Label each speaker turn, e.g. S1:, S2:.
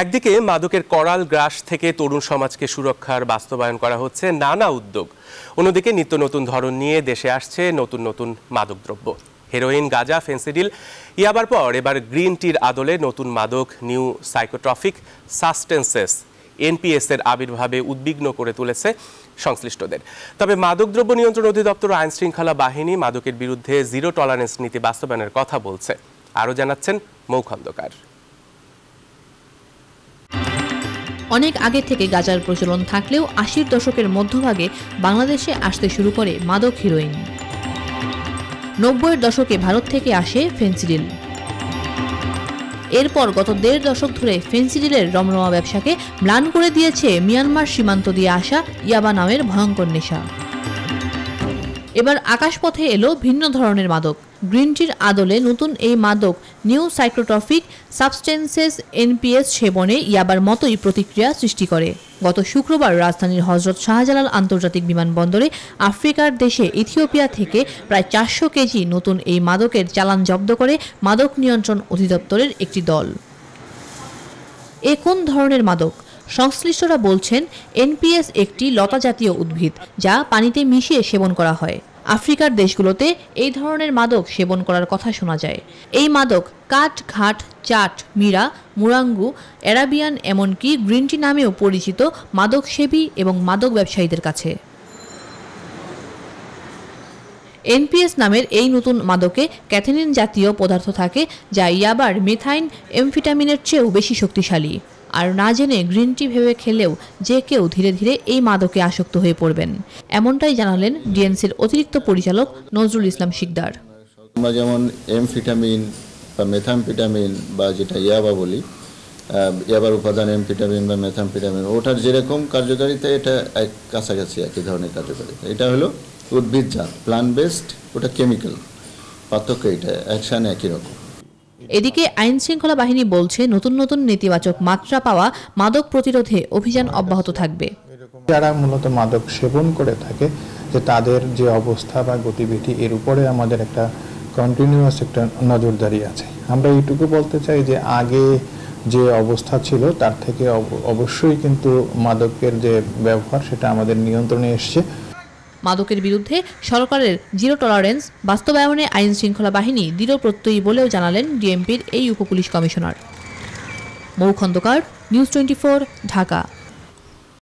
S1: একদিকে মাদকের করাল গ্রাস থেকে তরুণ সমাজকে সুরক্ষার বাস্তবায়ন করা হচ্ছে নানা উদ্যোগ অন্যদিকে নিত্য নতুন ধরন নিয়ে দেশে আসছে নতুন নতুন মাদকদ্রব্য হেরোইন গাঁজা ফেন্সিডিল ইয়াবার পর এবার গ্রিন টির আদলে নতুন মাদক নিউ সাইকোট্রফিক সাসটেন্সেস এনপিএসের আবির্ভাবে উদ্বিগ্ন করে তুলেছে সংশ্লিষ্টদের তবে মাদকদ্রব্য নিয়ন্ত্রণ অধিদপ্তর আইন শৃঙ্খলা বাহিনী মাদকের বিরুদ্ধে জিরো টলারেন্স নীতি বাস্তবায়নের কথা বলছে আরও জানাচ্ছেন মৌখন্দকার খন্দকার
S2: অনেক আগে থেকে গাজার প্রচলন থাকলেও আশির দশকের মধ্যভাগে বাংলাদেশে আসতে শুরু করে মাদক হিরোইন নব্বইয়ের দশকে ভারত থেকে আসে ফেন্সিডিল এরপর গত দেড় দশক ধরে ফেন্সিডিলের রমরমা ব্যবসাকে ম্লান করে দিয়েছে মিয়ানমার সীমান্ত দিয়ে আসা ইয়াবা নামের ভয়ঙ্কর নেশা এবার আকাশপথে এলো ভিন্ন ধরনের মাদক গ্রিনটির আদলে নতুন এই মাদক নিউ সাইক্রোট্রফিক সাবস্টেন্সেস এনপিএস সেবনে ইয়াবার মতোই প্রতিক্রিয়া সৃষ্টি করে গত শুক্রবার রাজধানীর হজরত শাহজালাল আন্তর্জাতিক বিমানবন্দরে আফ্রিকার দেশে ইথিওপিয়া থেকে প্রায় চারশো কেজি নতুন এই মাদকের চালান জব্দ করে মাদক নিয়ন্ত্রণ অধিদপ্তরের একটি দল এ কোন ধরনের মাদক সংশ্লিষ্টরা বলছেন এনপিএস একটি লতাজাতীয় উদ্ভিদ যা পানিতে মিশিয়ে সেবন করা হয় আফ্রিকার দেশগুলোতে এই ধরনের মাদক সেবন করার কথা শোনা যায় এই মাদক কাঠ ঘাট চাট মীরা মুরাঙ্গু অ্যারাবিয়ান এমনকি গ্রিন টি নামেও পরিচিত মাদক সেবী এবং মাদক ব্যবসায়ীদের কাছে এনপিএস নামের এই নতুন মাদকে ক্যাথেনিন জাতীয় পদার্থ থাকে যা ইয়াবার মেথাইন এমফিটামিনের চেয়েও বেশি শক্তিশালী আর না জেনে গ্রিন টি ভেবে খেলেও যে কেউ ধীরে ধীরে এই মাদকে আসক্ত হয়ে পড়বেন এমনটাই জানালেন ডিএনসির অতিরিক্ত পরিচালক নজরুল ইসলাম শিকদার
S3: আমরা যেমন এমফিটামিন বা মেথামফিটামিন বা যেটা ইয়াবা বলি ইয়াবার উপাদান এমফিটামিন বা মেথামফিটামিন ওটার যেরকম কার্যকারিতা এটা এক কাছাকাছি একই ধরনের কার্যকারিতা এটা হলো জাত প্লান্ট বেসড ওটা কেমিক্যাল পার্থক্য এটা অ্যাকশান একই রকম
S2: এদিকে আইন শৃঙ্খলা বাহিনী বলছে নতুন নতুন নেতিবাচক মাত্রা পাওয়া মাদক প্রতিরোধে অভিযান অব্যাহত থাকবে
S4: যারা মূলত মাদক সেবন করে থাকে যে তাদের যে অবস্থা বা গতিবিধি এর উপরে আমাদের একটা কন্টিনিউয়াস একটা নজরদারি আছে আমরা এইটুকু বলতে চাই যে আগে যে অবস্থা ছিল তার থেকে অবশ্যই কিন্তু মাদকের যে ব্যবহার সেটা আমাদের নিয়ন্ত্রণে এসছে
S2: মাদকের বিরুদ্ধে সরকারের জিরো টলারেন্স বাস্তবায়নে আইন শৃঙ্খলা বাহিনী দৃঢ় প্রত্যয়ী বলেও জানালেন ডিএমপির এই উপপুলিশ commissioner Mou Khandakar news twenty Dhaka